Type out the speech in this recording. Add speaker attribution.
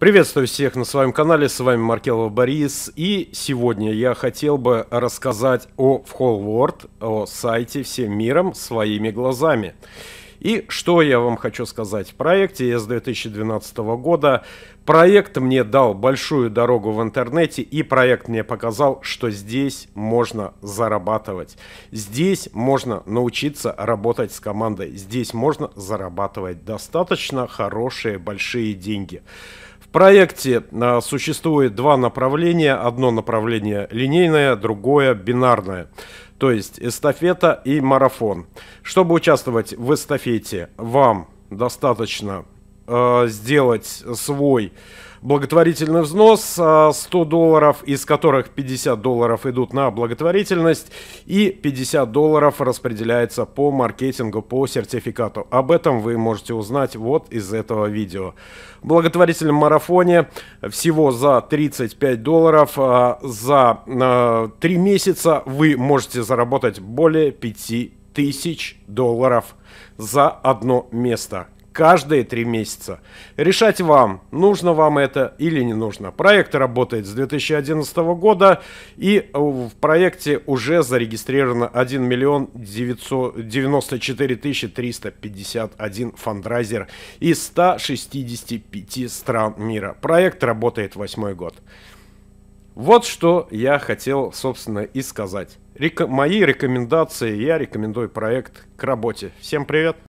Speaker 1: Приветствую всех на своем канале, с вами Маркелов Борис, и сегодня я хотел бы рассказать о Whole о сайте всем миром своими глазами. И что я вам хочу сказать в проекте с 2012 года. Проект мне дал большую дорогу в интернете, и проект мне показал, что здесь можно зарабатывать. Здесь можно научиться работать с командой. Здесь можно зарабатывать достаточно хорошие большие деньги проекте э, существует два направления. Одно направление линейное, другое бинарное. То есть эстафета и марафон. Чтобы участвовать в эстафете, вам достаточно Э, сделать свой благотворительный взнос, 100 э, долларов, из которых 50 долларов идут на благотворительность и 50 долларов распределяется по маркетингу, по сертификату. Об этом вы можете узнать вот из этого видео. В благотворительном марафоне всего за 35 долларов э, за 3 месяца вы можете заработать более 5 тысяч долларов за одно место каждые три месяца. Решать вам, нужно вам это или не нужно. Проект работает с 2011 года, и в проекте уже зарегистрировано 1 миллион 94 тысячи 351 фандрайзер из 165 стран мира. Проект работает восьмой год. Вот что я хотел, собственно, и сказать. Рек... Мои рекомендации, я рекомендую проект к работе. Всем привет!